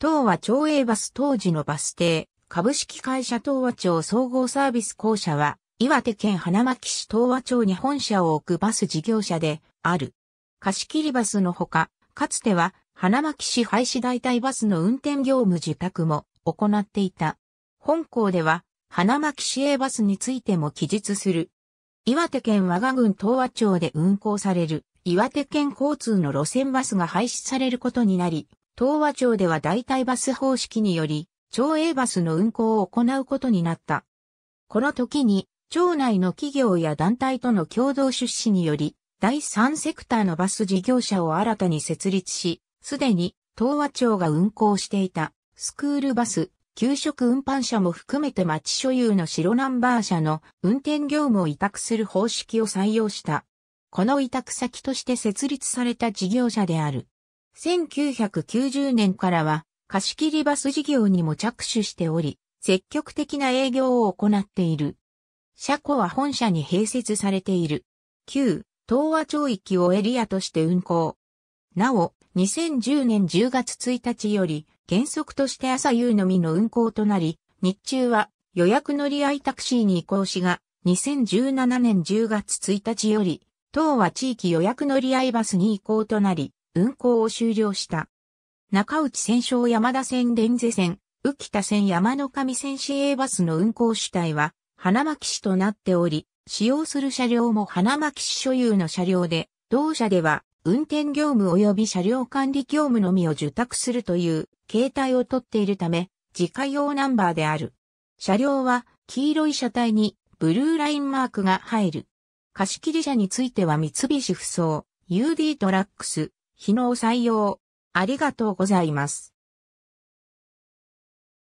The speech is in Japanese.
東和町営バス当時のバス停、株式会社東和町総合サービス公社は、岩手県花巻市東和町に本社を置くバス事業者である。貸切バスのほか、かつては花巻市廃止代替バスの運転業務受託も行っていた。本校では花巻市営バスについても記述する。岩手県和賀郡東和町で運行される岩手県交通の路線バスが廃止されることになり、東和町では代替バス方式により、町営バスの運行を行うことになった。この時に、町内の企業や団体との共同出資により、第三セクターのバス事業者を新たに設立し、すでに東和町が運行していたスクールバス、給食運搬車も含めて町所有の白ナンバー車の運転業務を委託する方式を採用した。この委託先として設立された事業者である。1990年からは貸し切りバス事業にも着手しており、積極的な営業を行っている。車庫は本社に併設されている。旧、東和町域をエリアとして運行。なお、2010年10月1日より、原則として朝夕のみの運行となり、日中は予約乗り合いタクシーに移行しが、2017年10月1日より、東和地域予約乗り合いバスに移行となり、運行を終了した。中内線小山田線連瀬線、浮田線山の上線市営バスの運行主体は、花巻市となっており、使用する車両も花巻市所有の車両で、同社では、運転業務及び車両管理業務のみを受託するという形態をとっているため、自家用ナンバーである。車両は、黄色い車体にブルーラインマークが入る。貸切車については三菱不走、UD トラックス、非能採用。ありがとうございます。